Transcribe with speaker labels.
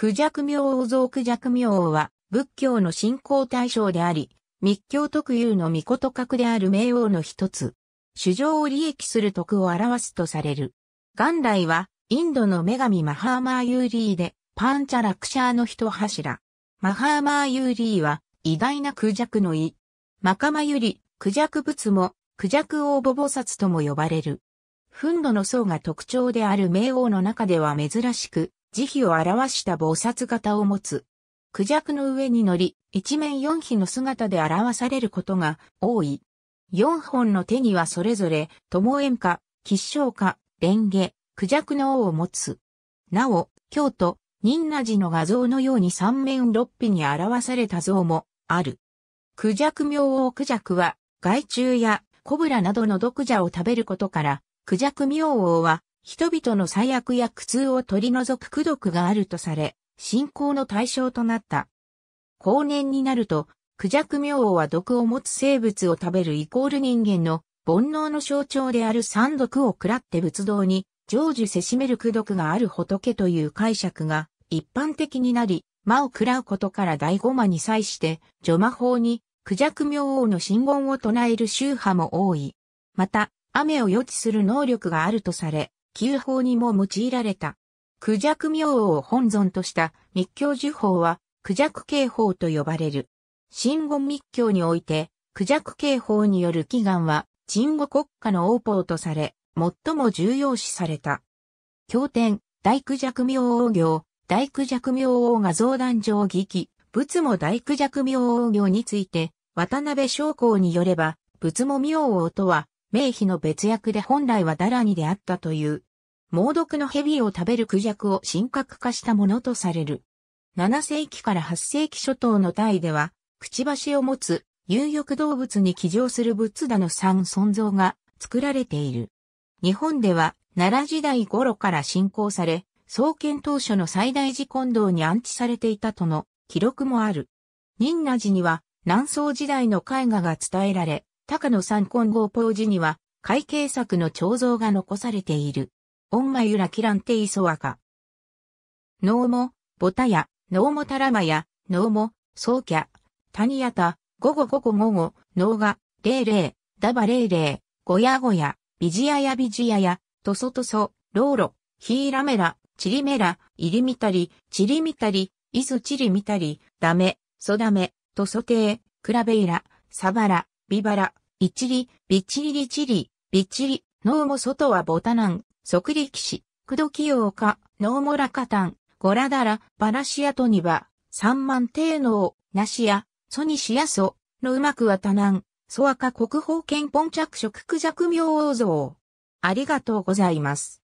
Speaker 1: クジャク明王像クジャク明王は仏教の信仰対象であり、密教特有の御事格である明王の一つ。主情を利益する徳を表すとされる。元来は、インドの女神マハーマーユーリーで、パンチャラクシャーの一柱。マハーマーユーリーは、偉大なクジャクの意。マカマユリ、クジャク仏も、クジャク王母菩薩とも呼ばれる。フンドの層が特徴である冥王の中では珍しく、慈悲を表した菩薩型を持つ。クジャクの上に乗り、一面四匹の姿で表されることが多い。四本の手にはそれぞれ、えんか、吉祥か、蓮華、クジャクの王を持つ。なお、京都、仁和寺の画像のように三面六匹に表された像もある。クジャク明王クジャクは、害虫やコブラなどの毒蛇を食べることから、クジャク明王は人々の最悪や苦痛を取り除く苦徳があるとされ、信仰の対象となった。後年になると、クジャク明王は毒を持つ生物を食べるイコール人間の煩悩の象徴である三毒を喰らって仏道に成就せしめる苦徳がある仏という解釈が一般的になり、魔を喰らうことから第五魔に際して、除魔法にクジャク明王の神言を唱える宗派も多い。また、雨を予知する能力があるとされ、旧法にも用いられた。クジャク明王を本尊とした密教受法は、クジャク刑法と呼ばれる。新言密教において、クジャク刑法による祈願は、鎮護国家の王法とされ、最も重要視された。経典、大クジャク明王行、大クジャク明王画像壇上儀器、仏も大クジャク明王行について、渡辺将校によれば、仏も明王とは、名碑の別役で本来はダラニであったという、猛毒の蛇を食べるクジャクを神格化したものとされる。7世紀から8世紀初頭のタイでは、くちばしを持つ有翼動物に寄乗する仏陀の三尊像が作られている。日本では奈良時代頃から信仰され、創建当初の最大寺金堂に安置されていたとの記録もある。仁和寺には南宋時代の絵画が伝えられ、高野山金剛ポージには、会計作の彫像が残されている。オンマユラキランテイソワカ。ノーモ、ボタヤ、ノーモタラマヤ、ノーモ、ソーキャ、タニヤタ、ゴゴゴゴゴゴ、ノーガ、レイレイ、ダバレイレイ、ゴヤゴヤ、ビジヤヤビジヤヤ、トソトソ、ローロ、ヒーラメラ、チリメラ、イリミタリ、チリミタリ、イズチリミタリ、ダメ、ソダメ、トソテー、クラベイラ、サバラ、ビバラ、一ちびっちりりちり、びちり、脳も外はボタナン、即力士、くどきようか、脳もゴラダラ、ごらだら、ばらしサとにン三万ノ能、なしや、そにしやそ、のうまくはたなん、そわか国宝憲本着色苦弱明王像。ありがとうございます。